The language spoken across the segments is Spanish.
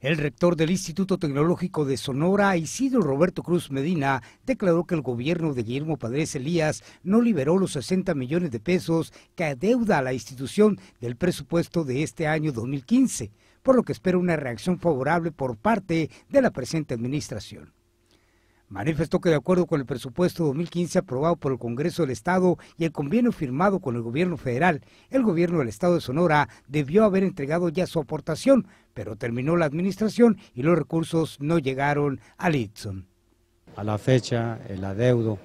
El rector del Instituto Tecnológico de Sonora, Isidro Roberto Cruz Medina, declaró que el gobierno de Guillermo Padres Elías no liberó los 60 millones de pesos que adeuda a la institución del presupuesto de este año 2015, por lo que espera una reacción favorable por parte de la presente administración manifestó que de acuerdo con el presupuesto 2015 aprobado por el Congreso del Estado y el convenio firmado con el gobierno federal, el gobierno del Estado de Sonora debió haber entregado ya su aportación, pero terminó la administración y los recursos no llegaron al Itson. A la fecha, el adeudo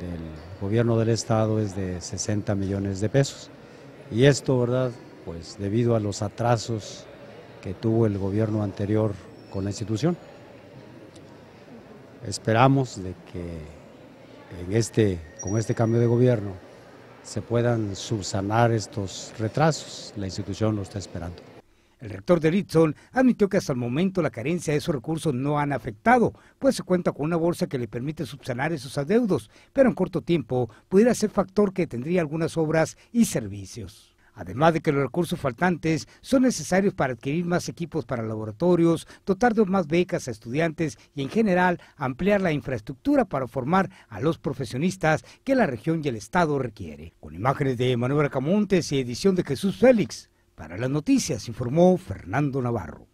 del gobierno del Estado es de 60 millones de pesos. Y esto, ¿verdad? Pues debido a los atrasos que tuvo el gobierno anterior con la institución. Esperamos de que en este, con este cambio de gobierno se puedan subsanar estos retrasos. La institución lo está esperando. El rector de Litson admitió que hasta el momento la carencia de esos recursos no han afectado, pues se cuenta con una bolsa que le permite subsanar esos adeudos, pero en corto tiempo pudiera ser factor que tendría algunas obras y servicios además de que los recursos faltantes son necesarios para adquirir más equipos para laboratorios, dotar de más becas a estudiantes y en general ampliar la infraestructura para formar a los profesionistas que la región y el Estado requiere. Con imágenes de Manuel Camontes y edición de Jesús Félix, para las noticias informó Fernando Navarro.